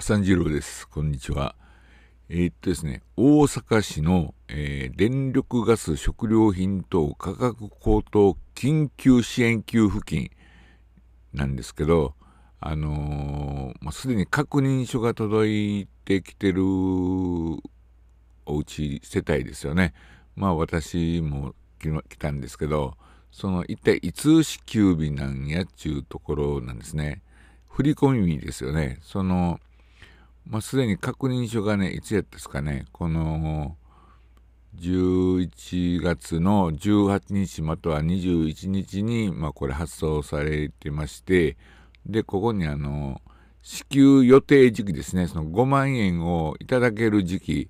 三次郎です。こんにちは。えー、っとですね、大阪市の、えー、電力ガス食料品等価格高騰緊急支援給付金なんですけど、あのー、まあ、すでに確認書が届いてきてるおうち世帯ですよね。まあ私も来たんですけど、その一体いつ支給日なんやっちゅうところなんですね。振り込み日ですよね。そのまあ、すでに確認書がね、いつやったですかね、この11月の18日または21日に、まあ、これ発送されてまして、で、ここにあの、支給予定時期ですね、その5万円をいただける時期、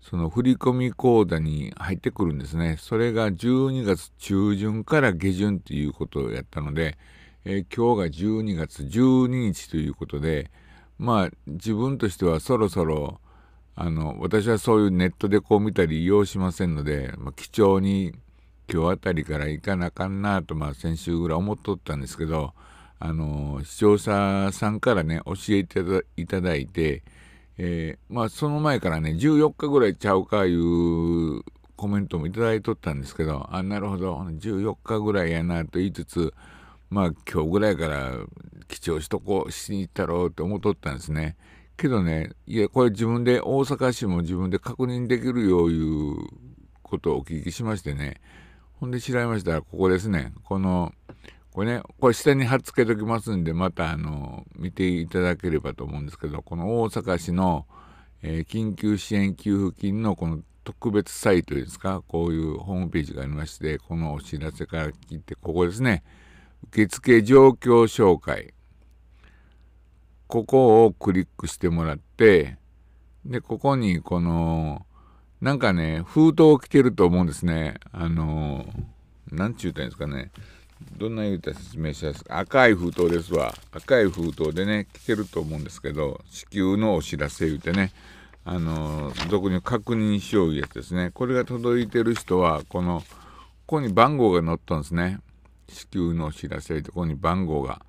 その振込口座に入ってくるんですね。それが12月中旬から下旬ということをやったので、えー、今日が12月12日ということで、まあ自分としてはそろそろあの私はそういうネットでこう見たり利用しませんので、まあ、貴重に今日あたりから行かなあかんなと、まあ、先週ぐらい思っとったんですけどあの視聴者さんからね教えていただいて、えー、まあ、その前からね14日ぐらいちゃうかいうコメントもいただいとったんですけどあなるほど14日ぐらいやなと言いつつまあ今日ぐらいから記帳しとこうしに行ったろうって思っとったんですねけどねいやこれ自分で大阪市も自分で確認できるよういうことをお聞きしましてねほんで調べましたらここですねこのこれねこれ下に貼っつけときますんでまたあの見ていただければと思うんですけどこの大阪市の、えー、緊急支援給付金のこの特別サイトですかこういうホームページがありましてこのお知らせから聞いてここですね受付状況紹介ここをクリックしてもらってでここにこのなんかね封筒を着てると思うんですねあの何ちゅうたんですかねどんな言うた説明したですか赤い封筒ですわ赤い封筒でね来てると思うんですけど支給のお知らせ言うてねあの俗に確認しよういうやつですねこれが届いてる人はこのここに番号が載ったんですね地球の知らせここに番号が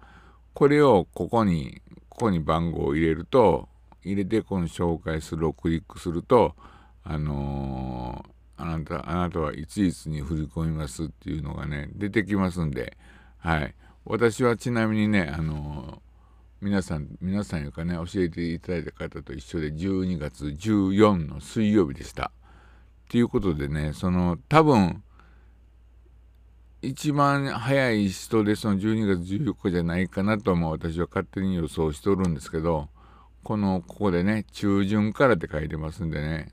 これをここにここに番号を入れると入れてこの紹介するをクリックするとあのー、あなたあなたはいついつに振り込みますっていうのがね出てきますんではい私はちなみにねあのー、皆さん皆さんよかね教えていただいた方と一緒で12月14の水曜日でした。ということでねその多分一番早い人でその12月14日じゃないかなとも私は勝手に予想しておるんですけどこのここでね中旬からって書いてますんでね、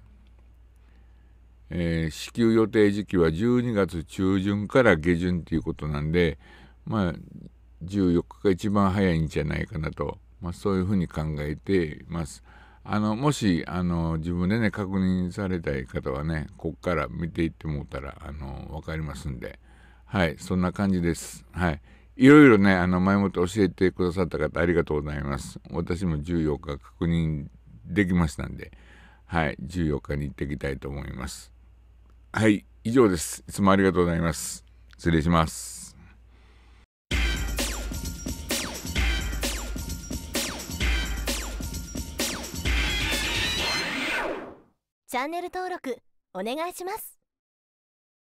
えー、支給予定時期は12月中旬から下旬っていうことなんでまあ14日が一番早いんじゃないかなと、まあ、そういうふうに考えています。あのもしあの自分でね確認されたい方はねこっから見ていってもうたらあの分かりますんで。はいそんな感じですはいいろいろねあの前もって教えてくださった方ありがとうございます私も14日確認できましたんではい14日に行ってきたいと思いますはい以上ですいつもありがとうございます失礼しますチャンネル登録お願いします。